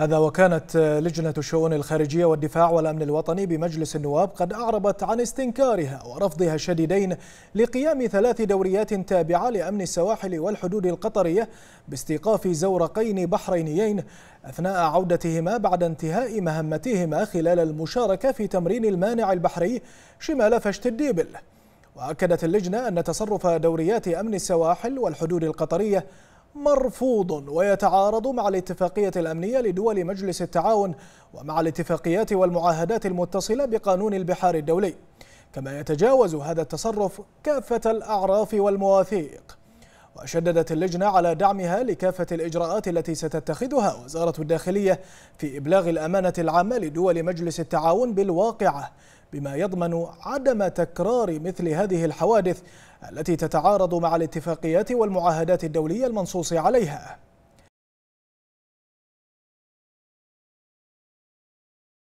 هذا وكانت آه، لجنة الشؤون الخارجية والدفاع والأمن الوطني بمجلس النواب قد أعربت عن استنكارها ورفضها الشديدين لقيام ثلاث دوريات تابعة لأمن السواحل والحدود القطرية باستيقاف زورقين بحرينيين أثناء عودتهما بعد انتهاء مهمتهما خلال المشاركة في تمرين المانع البحري شمال فشت الديبل وأكدت اللجنة أن تصرف دوريات أمن السواحل والحدود القطرية مرفوض ويتعارض مع الاتفاقية الأمنية لدول مجلس التعاون ومع الاتفاقيات والمعاهدات المتصلة بقانون البحار الدولي كما يتجاوز هذا التصرف كافة الأعراف والمواثيق وشددت اللجنة على دعمها لكافة الإجراءات التي ستتخذها وزارة الداخلية في إبلاغ الأمانة العامة لدول مجلس التعاون بالواقعة بما يضمن عدم تكرار مثل هذه الحوادث التي تتعارض مع الاتفاقيات والمعاهدات الدولية المنصوص عليها